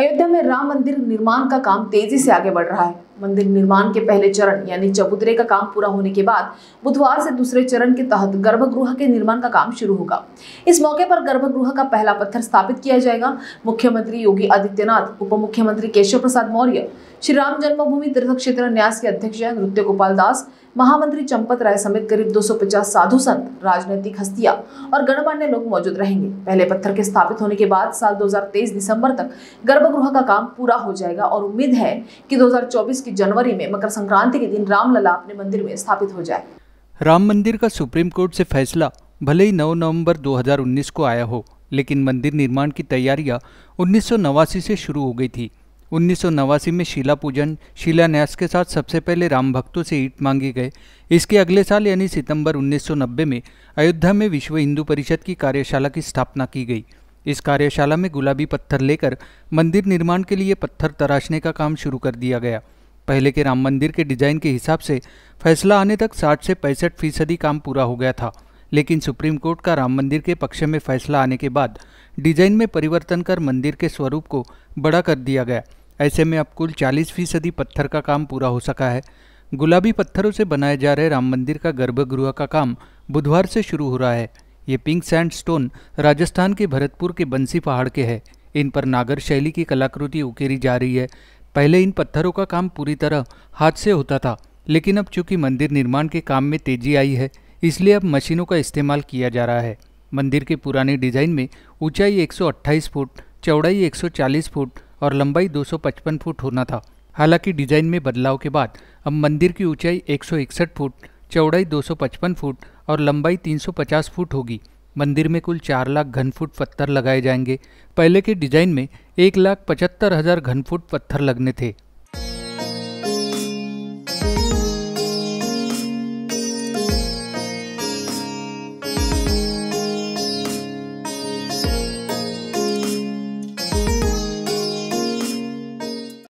अयोध्या में राम मंदिर निर्माण का काम तेजी से आगे बढ़ रहा है मंदिर निर्माण के पहले चरण यानी चबूतरे का काम पूरा होने के बाद बुधवार से दूसरे चरण के तहत गर्भगृह के निर्माण का काम शुरू होगा इस मौके पर गर्भगृह का पहला पत्थर स्थापित किया जाएगा मुख्यमंत्री योगी आदित्यनाथ उप मुख्यमंत्री केशव प्रसाद मौर्य श्री राम जन्मभूमि तीर्थ क्षेत्र न्यास के अध्यक्ष नृत्य गोपाल दास महामंत्री चंपत राय समेत करीब 250 साधु संत राजनीतिक हस्तियां और गणमान्य लोग मौजूद रहेंगे पहले पत्थर के स्थापित होने के बाद साल 2023 दिसंबर तक गर्भगृह का काम पूरा हो जाएगा और उम्मीद है कि 2024 की जनवरी में मकर संक्रांति के दिन रामलला अपने मंदिर में स्थापित हो जाए राम मंदिर का सुप्रीम कोर्ट से फैसला भले ही नौ नवम्बर दो को आया हो लेकिन मंदिर निर्माण की तैयारियां उन्नीस से शुरू हो गई थी उन्नीस में शिला पूजन शिलान्यास के साथ सबसे पहले राम भक्तों से ईट मांगे गए इसके अगले साल यानी सितंबर 1990 में अयोध्या में विश्व हिंदू परिषद की कार्यशाला की स्थापना की गई इस कार्यशाला में गुलाबी पत्थर लेकर मंदिर निर्माण के लिए पत्थर तराशने का काम शुरू कर दिया गया पहले के राम मंदिर के डिजाइन के हिसाब से फैसला आने तक 60 से पैंसठ फीसदी काम पूरा हो गया था लेकिन सुप्रीम कोर्ट का राम मंदिर के पक्ष में फैसला आने के बाद डिजाइन में परिवर्तन कर मंदिर के स्वरूप को बड़ा कर दिया गया ऐसे में अब कुल चालीस फीसदी पत्थर का काम पूरा हो सका है गुलाबी पत्थरों से बनाए जा रहे राम मंदिर का गर्भगृह का काम बुधवार से शुरू हो रहा है ये पिंक सैंड स्टोन राजस्थान के भरतपुर के बंसी पहाड़ के है इन पर नागर शैली की कलाकृति उकेरी जा रही है पहले इन पत्थरों का काम पूरी तरह हाथ से होता था लेकिन अब चूंकि मंदिर निर्माण के काम में तेजी आई है इसलिए अब मशीनों का इस्तेमाल किया जा रहा है मंदिर के पुराने डिजाइन में ऊंचाई 128 फुट चौड़ाई 140 फुट और लंबाई 255 फुट होना था हालांकि डिजाइन में बदलाव के बाद अब मंदिर की ऊंचाई 161 फुट चौड़ाई 255 फुट और लंबाई 350 फुट होगी मंदिर में कुल चार लाख घन फुट पत्थर लगाए जाएंगे पहले के डिजाइन में एक लाख पचहत्तर हज़ार घन फुट पत्थर लगने थे